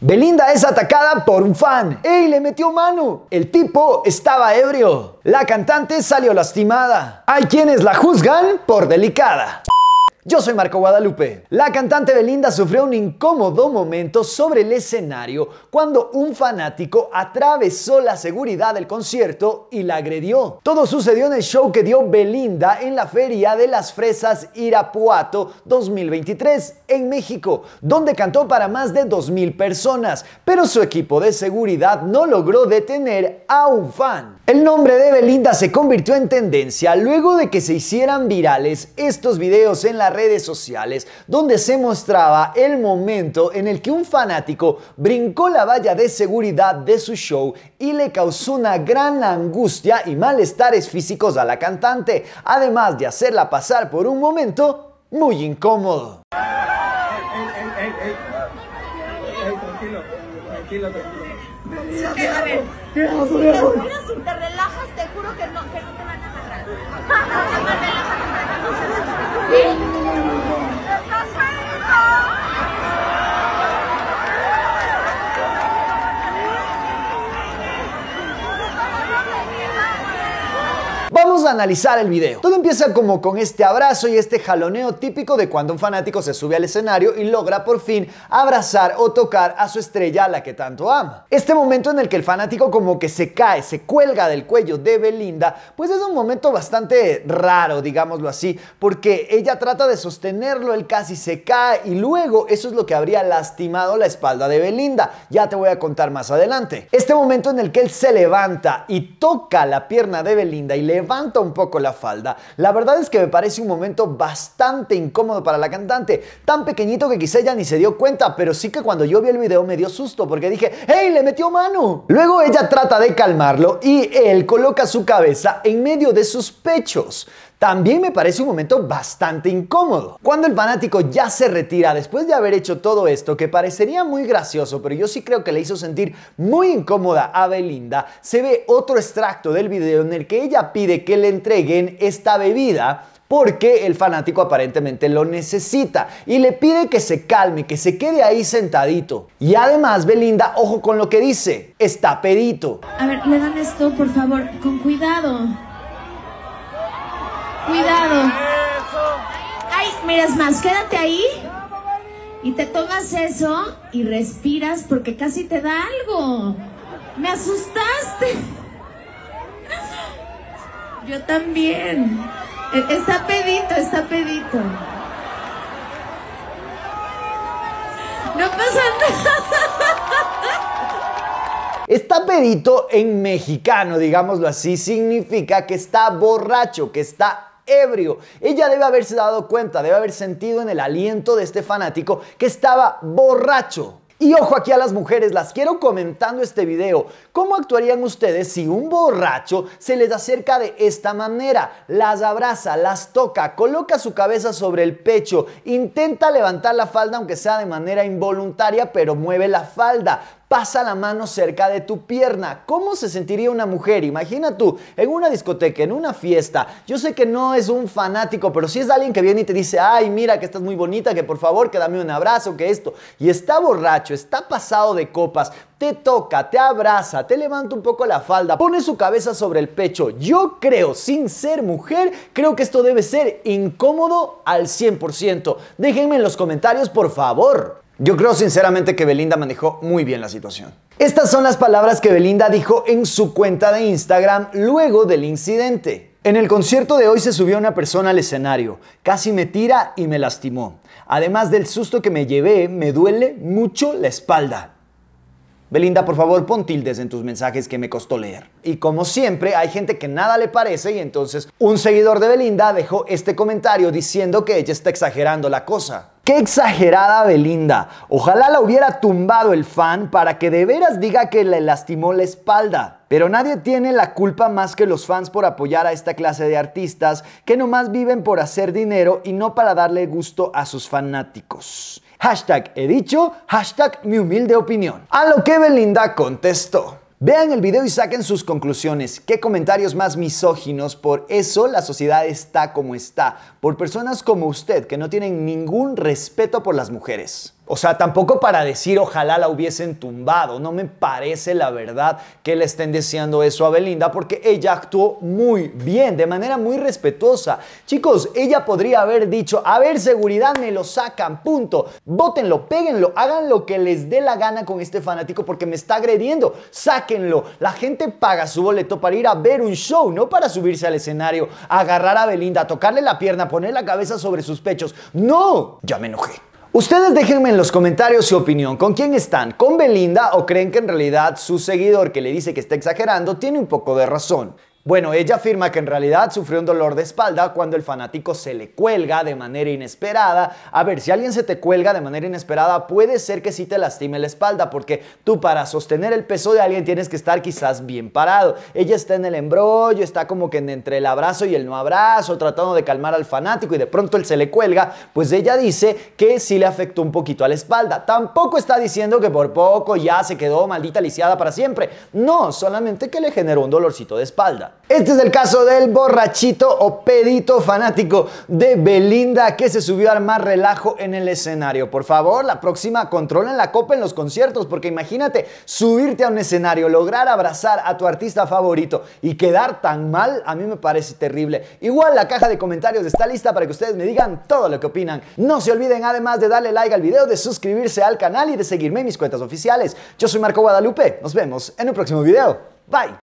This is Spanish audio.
Belinda es atacada por un fan. ¡Ey, le metió mano! El tipo estaba ebrio. La cantante salió lastimada. Hay quienes la juzgan por delicada. Yo soy Marco Guadalupe. La cantante Belinda sufrió un incómodo momento sobre el escenario cuando un fanático atravesó la seguridad del concierto y la agredió. Todo sucedió en el show que dio Belinda en la Feria de las Fresas Irapuato 2023 en México, donde cantó para más de 2.000 personas, pero su equipo de seguridad no logró detener a un fan. El nombre de Belinda se convirtió en tendencia luego de que se hicieran virales estos videos en la redes sociales donde se mostraba el momento en el que un fanático brincó la valla de seguridad de su show y le causó una gran angustia y malestares físicos a la cantante, además de hacerla pasar por un momento muy incómodo. te relajas, te juro que analizar el video. Todo empieza como con este abrazo y este jaloneo típico de cuando un fanático se sube al escenario y logra por fin abrazar o tocar a su estrella a la que tanto ama. Este momento en el que el fanático como que se cae, se cuelga del cuello de Belinda, pues es un momento bastante raro, digámoslo así, porque ella trata de sostenerlo, él casi se cae y luego eso es lo que habría lastimado la espalda de Belinda. Ya te voy a contar más adelante. Este momento en el que él se levanta y toca la pierna de Belinda y levanta un poco la falda. La verdad es que me parece un momento bastante incómodo para la cantante, tan pequeñito que quizá ella ni se dio cuenta, pero sí que cuando yo vi el video me dio susto porque dije, ¡Hey, le metió mano! Luego ella trata de calmarlo y él coloca su cabeza en medio de sus pechos. También me parece un momento bastante incómodo. Cuando el fanático ya se retira después de haber hecho todo esto, que parecería muy gracioso, pero yo sí creo que le hizo sentir muy incómoda a Belinda, se ve otro extracto del video en el que ella pide que le entreguen esta bebida porque el fanático aparentemente lo necesita y le pide que se calme, que se quede ahí sentadito. Y además Belinda, ojo con lo que dice, está pedito. A ver, le dan esto, por favor, con cuidado. Cuidado. Ay, miras más, quédate ahí. Y te tomas eso y respiras porque casi te da algo. Me asustaste. Yo también. E, está pedito, está pedito. No pasa nada. Está pedito en mexicano, digámoslo así, significa que está borracho, que está ebrio. Ella debe haberse dado cuenta, debe haber sentido en el aliento de este fanático que estaba borracho. Y ojo aquí a las mujeres, las quiero comentando este video. ¿Cómo actuarían ustedes si un borracho se les acerca de esta manera? Las abraza, las toca, coloca su cabeza sobre el pecho, intenta levantar la falda aunque sea de manera involuntaria, pero mueve la falda, pasa la mano cerca de tu pierna. ¿Cómo se sentiría una mujer? Imagina tú, en una discoteca, en una fiesta. Yo sé que no es un fanático, pero si es alguien que viene y te dice, ay, mira que estás muy bonita, que por favor, que dame un abrazo, que esto. Y está borracho, está pasado de copas, te toca, te abraza, te levanta un poco la falda, pone su cabeza sobre el pecho. Yo creo, sin ser mujer, creo que esto debe ser incómodo al 100%. Déjenme en los comentarios, por favor. Yo creo sinceramente que Belinda manejó muy bien la situación. Estas son las palabras que Belinda dijo en su cuenta de Instagram luego del incidente. En el concierto de hoy se subió una persona al escenario, casi me tira y me lastimó. Además del susto que me llevé, me duele mucho la espalda. Belinda, por favor, pon tildes en tus mensajes que me costó leer. Y como siempre, hay gente que nada le parece y entonces un seguidor de Belinda dejó este comentario diciendo que ella está exagerando la cosa. Qué exagerada Belinda. Ojalá la hubiera tumbado el fan para que de veras diga que le lastimó la espalda. Pero nadie tiene la culpa más que los fans por apoyar a esta clase de artistas que nomás viven por hacer dinero y no para darle gusto a sus fanáticos. Hashtag he dicho, hashtag mi humilde opinión. A lo que Belinda contestó. Vean el video y saquen sus conclusiones. ¿Qué comentarios más misóginos? Por eso la sociedad está como está. Por personas como usted que no tienen ningún respeto por las mujeres. O sea, tampoco para decir ojalá la hubiesen tumbado. No me parece la verdad que le estén deseando eso a Belinda porque ella actuó muy bien, de manera muy respetuosa. Chicos, ella podría haber dicho, a ver, seguridad, me lo sacan, punto. Bótenlo, péguenlo, hagan lo que les dé la gana con este fanático porque me está agrediendo. Sáquenlo. La gente paga su boleto para ir a ver un show, no para subirse al escenario, agarrar a Belinda, tocarle la pierna, poner la cabeza sobre sus pechos. No, ya me enojé. Ustedes déjenme en los comentarios su opinión. ¿Con quién están? ¿Con Belinda o creen que en realidad su seguidor que le dice que está exagerando tiene un poco de razón? Bueno, ella afirma que en realidad sufrió un dolor de espalda cuando el fanático se le cuelga de manera inesperada. A ver, si alguien se te cuelga de manera inesperada, puede ser que sí te lastime la espalda, porque tú para sostener el peso de alguien tienes que estar quizás bien parado. Ella está en el embrollo, está como que entre el abrazo y el no abrazo, tratando de calmar al fanático y de pronto él se le cuelga, pues ella dice que sí le afectó un poquito a la espalda. Tampoco está diciendo que por poco ya se quedó maldita lisiada para siempre. No, solamente que le generó un dolorcito de espalda. Este es el caso del borrachito o pedito fanático de Belinda que se subió a armar relajo en el escenario. Por favor, la próxima controlen la copa en los conciertos, porque imagínate subirte a un escenario, lograr abrazar a tu artista favorito y quedar tan mal, a mí me parece terrible. Igual la caja de comentarios está lista para que ustedes me digan todo lo que opinan. No se olviden además de darle like al video, de suscribirse al canal y de seguirme en mis cuentas oficiales. Yo soy Marco Guadalupe, nos vemos en un próximo video. Bye.